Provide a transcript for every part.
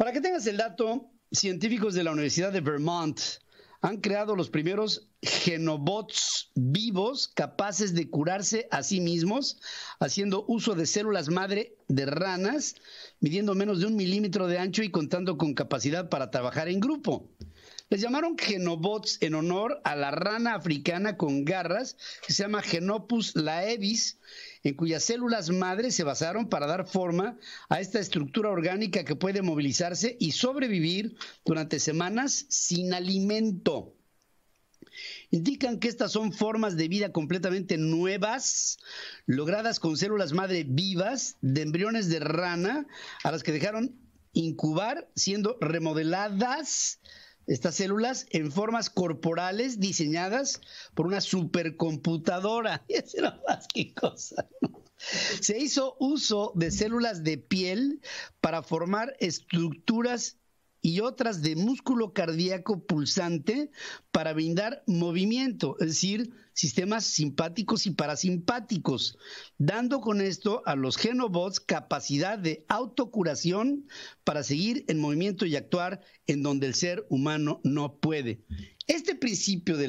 Para que tengas el dato, científicos de la Universidad de Vermont han creado los primeros genobots vivos capaces de curarse a sí mismos, haciendo uso de células madre de ranas, midiendo menos de un milímetro de ancho y contando con capacidad para trabajar en grupo. Les llamaron genobots en honor a la rana africana con garras que se llama Genopus laevis, en cuyas células madre se basaron para dar forma a esta estructura orgánica que puede movilizarse y sobrevivir durante semanas sin alimento indican que estas son formas de vida completamente nuevas, logradas con células madre vivas de embriones de rana, a las que dejaron incubar siendo remodeladas estas células en formas corporales diseñadas por una supercomputadora. más que cosa. Se hizo uso de células de piel para formar estructuras y otras de músculo cardíaco pulsante para brindar movimiento, es decir, sistemas simpáticos y parasimpáticos, dando con esto a los genobots capacidad de autocuración para seguir en movimiento y actuar en donde el ser humano no puede. Este principio de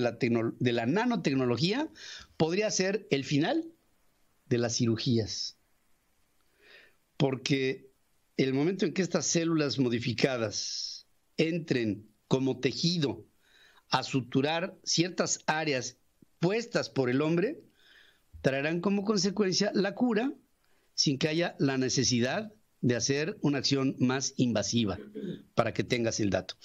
la, nanotecnología podría ser el final de las cirugías, porque el momento en que estas células modificadas entren como tejido a suturar ciertas áreas puestas por el hombre, traerán como consecuencia la cura sin que haya la necesidad de hacer una acción más invasiva, para que tengas el dato.